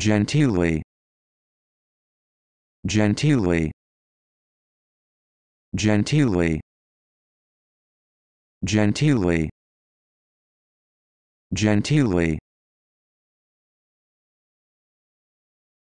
genteelly genteelly genteelly genteelly genteelly